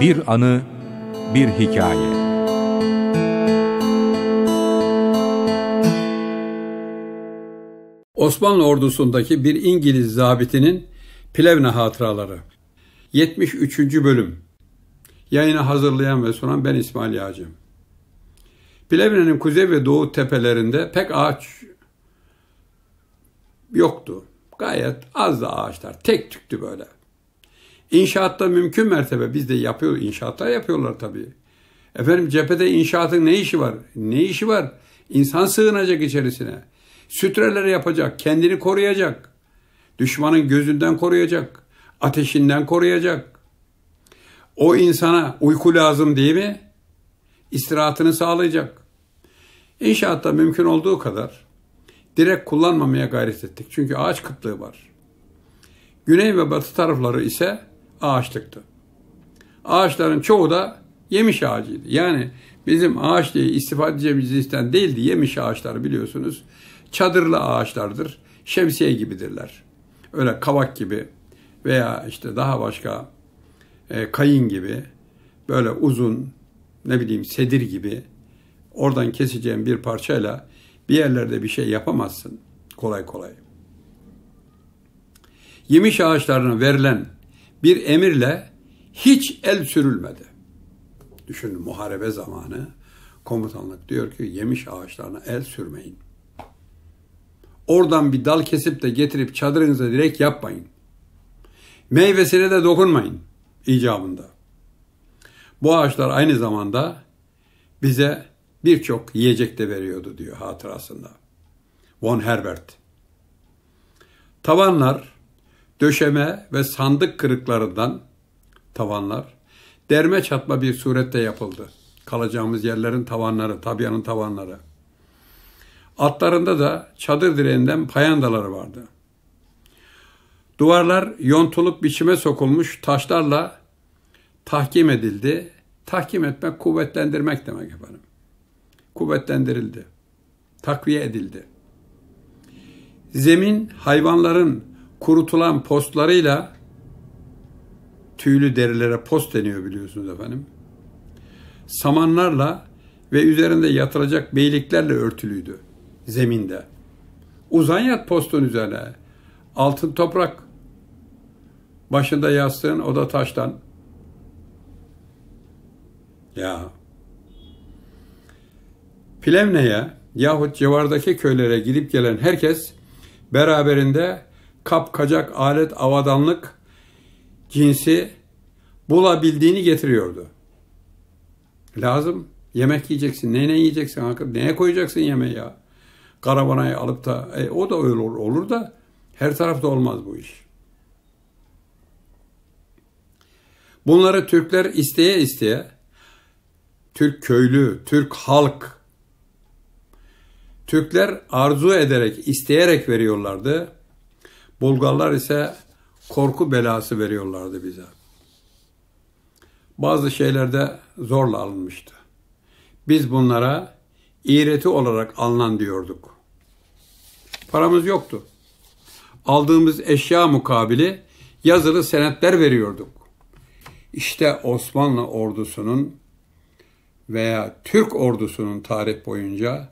Bir anı, bir hikaye. Osmanlı ordusundaki bir İngiliz zabitinin Plevne hatıraları. 73. bölüm. Yayını hazırlayan ve sunan ben İsmail Yağcı. Plevne'nin kuzey ve doğu tepelerinde pek ağaç yoktu. Gayet az da ağaçlar. Tek tüktü böyle. İnşaatta mümkün mertebe biz de yapıyor, inşaatlar yapıyorlar tabii. Efendim cephede inşaatın ne işi var? Ne işi var? İnsan sığınacak içerisine. Sütreler yapacak, kendini koruyacak. Düşmanın gözünden koruyacak, ateşinden koruyacak. O insana uyku lazım değil mi? İstirahatını sağlayacak. İnşaatta mümkün olduğu kadar direkt kullanmamaya gayret ettik. Çünkü ağaç kıtlığı var. Güney ve batı tarafları ise ağaçlıktı. Ağaçların çoğu da yemiş ağacıydı. Yani bizim ağaç diye istifade edeceğimiz cinsten değildi. Yemiş ağaçlar biliyorsunuz. Çadırlı ağaçlardır. Şemsiye gibidirler. Öyle kavak gibi veya işte daha başka e, kayın gibi böyle uzun ne bileyim sedir gibi oradan keseceğim bir parçayla bir yerlerde bir şey yapamazsın kolay kolay. Yemiş ağaçlarına verilen bir emirle hiç el sürülmedi. Düşünün muharebe zamanı komutanlık diyor ki yemiş ağaçlarına el sürmeyin. Oradan bir dal kesip de getirip çadırınıza direkt yapmayın. Meyvesine de dokunmayın icabında. Bu ağaçlar aynı zamanda bize birçok yiyecek de veriyordu diyor hatırasında. Von Herbert. Tavanlar döşeme ve sandık kırıklarından tavanlar derme çatma bir surette yapıldı. Kalacağımız yerlerin tavanları, tabianın tavanları. Altlarında da çadır direğinden payandaları vardı. Duvarlar yontulup biçime sokulmuş taşlarla tahkim edildi. Tahkim etmek kuvvetlendirmek demek efendim. Kuvvetlendirildi. Takviye edildi. Zemin hayvanların kurutulan postlarıyla tüylü derilere post deniyor biliyorsunuz efendim. Samanlarla ve üzerinde yatıracak beyliklerle örtülüydü zeminde. Uzan yat postun üzerine. Altın toprak. Başında yastığın o da taştan. Ya. Plevne'ye yahut civardaki köylere gidip gelen herkes beraberinde kapkacak alet avadanlık cinsi bulabildiğini getiriyordu. Lazım. Yemek yiyeceksin. Ne ne yiyeceksin? Hakkı, neye koyacaksın yemeği ya? Karavanayı alıp da e, o da öyle olur, olur da her tarafta olmaz bu iş. Bunları Türkler isteye isteye Türk köylü, Türk halk Türkler arzu ederek, isteyerek veriyorlardı. Bulgarlar ise korku belası veriyorlardı bize. Bazı şeylerde zorla alınmıştı. Biz bunlara iğreti olarak alınan diyorduk. Paramız yoktu. Aldığımız eşya mukabili yazılı senetler veriyorduk. İşte Osmanlı ordusunun veya Türk ordusunun tarih boyunca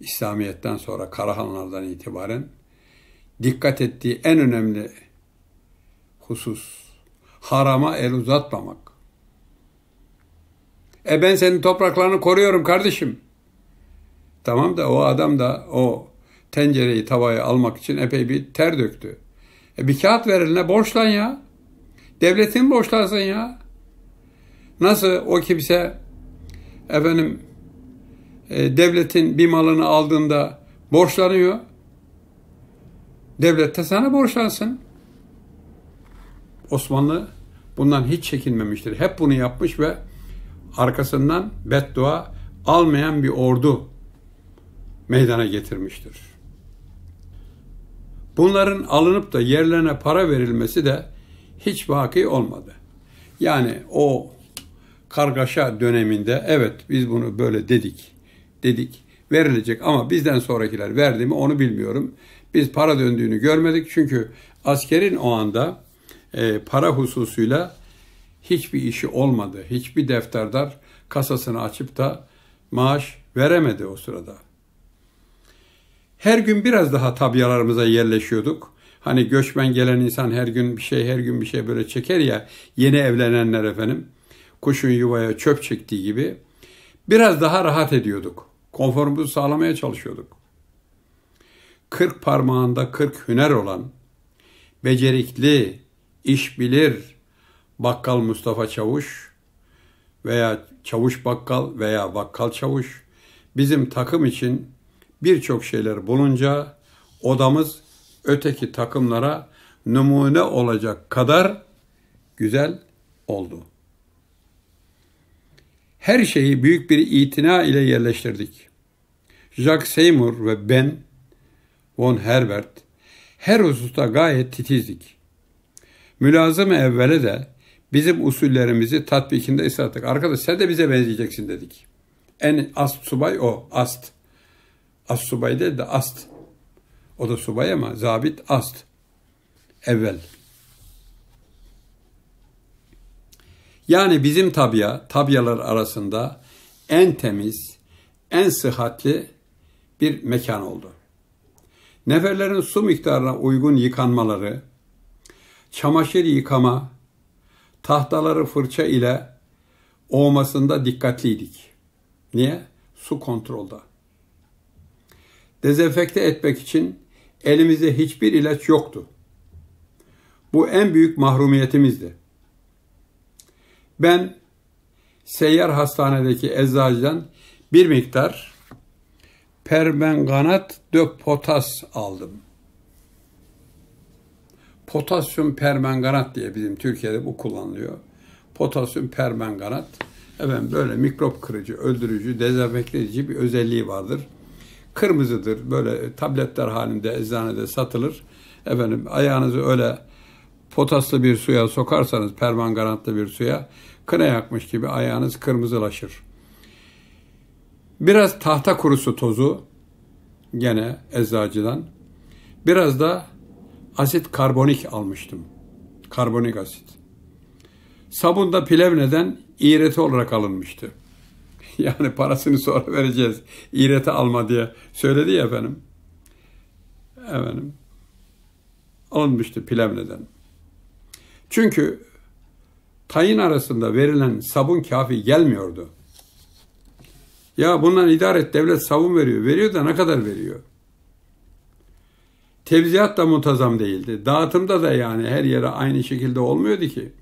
İslamiyet'ten sonra Karahanlardan itibaren dikkat ettiği en önemli husus harama el uzatmamak. E ben senin topraklarını koruyorum kardeşim. Tamam da o adam da o tencereyi tavayı almak için epey bir ter döktü. E bir kağıt verilene borçlan ya. Devletin borçlansın ya. Nasıl o kimse efendim e, devletin bir malını aldığında borçlanıyor. Devlet de sana borçlansın. Osmanlı bundan hiç çekinmemiştir. Hep bunu yapmış ve arkasından beddua almayan bir ordu meydana getirmiştir. Bunların alınıp da yerlerine para verilmesi de hiç vaki olmadı. Yani o kargaşa döneminde evet biz bunu böyle dedik. Dedik verilecek ama bizden sonrakiler verdi mi onu bilmiyorum. Biz para döndüğünü görmedik çünkü askerin o anda e, para hususuyla hiçbir işi olmadı. Hiçbir defterdar kasasını açıp da maaş veremedi o sırada. Her gün biraz daha tabyalarımıza yerleşiyorduk. Hani göçmen gelen insan her gün bir şey her gün bir şey böyle çeker ya yeni evlenenler efendim kuşun yuvaya çöp çektiği gibi biraz daha rahat ediyorduk. Konforumuzu sağlamaya çalışıyorduk kırk parmağında kırk hüner olan, becerikli, iş bilir bakkal Mustafa Çavuş veya Çavuş Bakkal veya Bakkal Çavuş bizim takım için birçok şeyler bulunca odamız öteki takımlara numune olacak kadar güzel oldu. Her şeyi büyük bir itina ile yerleştirdik. Jack Seymour ve ben von Herbert her hususta gayet titizdik. Mülazım evvele de bizim usullerimizi tatbikinde ıslattık. Arkadaş sen de bize benzeyeceksin dedik. En ast subay o, ast. Ast subay değil de ast. O da subay ama zabit ast. Evvel. Yani bizim tabia, tabyalar arasında en temiz, en sıhhatli bir mekan oldu. Neferlerin su miktarına uygun yıkanmaları, çamaşır yıkama, tahtaları fırça ile oğmasında dikkatliydik. Niye? Su kontrolda. Dezenfekte etmek için elimizde hiçbir ilaç yoktu. Bu en büyük mahrumiyetimizdi. Ben seyyar hastanedeki eczacıdan bir miktar Permanganat de potas aldım. Potasyum permanganat diye bizim Türkiye'de bu kullanılıyor. Potasyum permanganat efendim böyle mikrop kırıcı, öldürücü, dezenfekte bir özelliği vardır. Kırmızıdır. Böyle tabletler halinde eczanede satılır. Efendim ayağınızı öyle potaslı bir suya sokarsanız permanganatlı bir suya kına yakmış gibi ayağınız kırmızılaşır. Biraz tahta kurusu tozu gene eczacıdan. Biraz da asit karbonik almıştım. Karbonik asit. Sabun da Plevne'den iğreti olarak alınmıştı. Yani parasını sonra vereceğiz. İğreti alma diye söyledi ya efendim. Efendim. Alınmıştı Plevne'den. Çünkü tayin arasında verilen sabun kafi gelmiyordu. Ya bundan idare et devlet savun veriyor. Veriyor da ne kadar veriyor? Tevziyat da muntazam değildi. Dağıtımda da yani her yere aynı şekilde olmuyordu ki.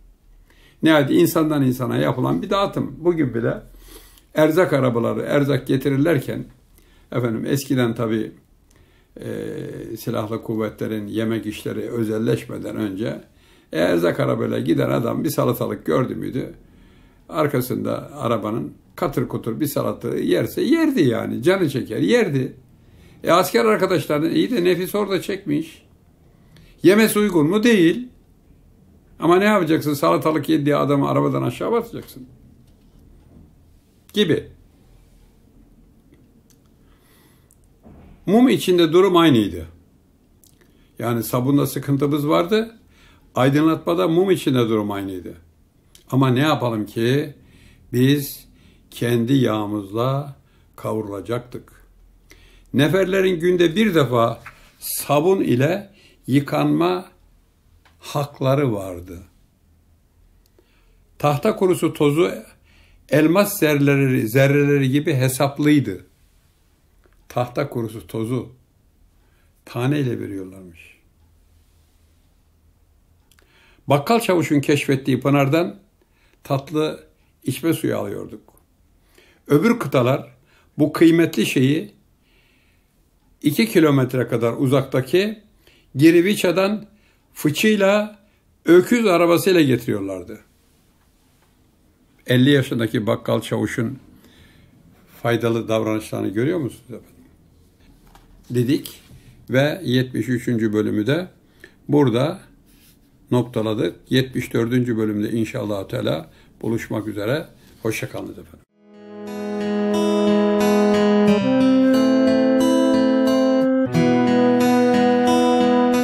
Nihayet insandan insana yapılan bir dağıtım. Bugün bile erzak arabaları erzak getirirlerken efendim eskiden tabi e, silahlı kuvvetlerin yemek işleri özelleşmeden önce e, erzak arabayla giden adam bir salatalık gördü müydü arkasında arabanın katır kutur bir salatı yerse yerdi yani. Canı çeker yerdi. E asker arkadaşlarının iyi de nefis orada çekmiş. Yemesi uygun mu? Değil. Ama ne yapacaksın? Salatalık yedi diye adamı arabadan aşağı basacaksın. Gibi. Mum içinde durum aynıydı. Yani sabunda sıkıntımız vardı. Aydınlatmada mum içinde durum aynıydı. Ama ne yapalım ki biz kendi yağımızla kavrulacaktık. Neferlerin günde bir defa sabun ile yıkanma hakları vardı. Tahta kurusu tozu elmas zerreleri, zerreleri gibi hesaplıydı. Tahta kurusu tozu taneyle veriyorlarmış. Bakkal çavuşun keşfettiği pınardan tatlı içme suyu alıyorduk. Öbür kıtalar bu kıymetli şeyi 2 kilometre kadar uzaktaki Giriviça'dan fıçıyla öküz arabasıyla getiriyorlardı. 50 yaşındaki bakkal çavuşun faydalı davranışlarını görüyor musunuz efendim? Dedik ve 73. bölümü de burada noktaladık. 74. bölümde inşallah Teala buluşmak üzere. Hoşçakalın efendim.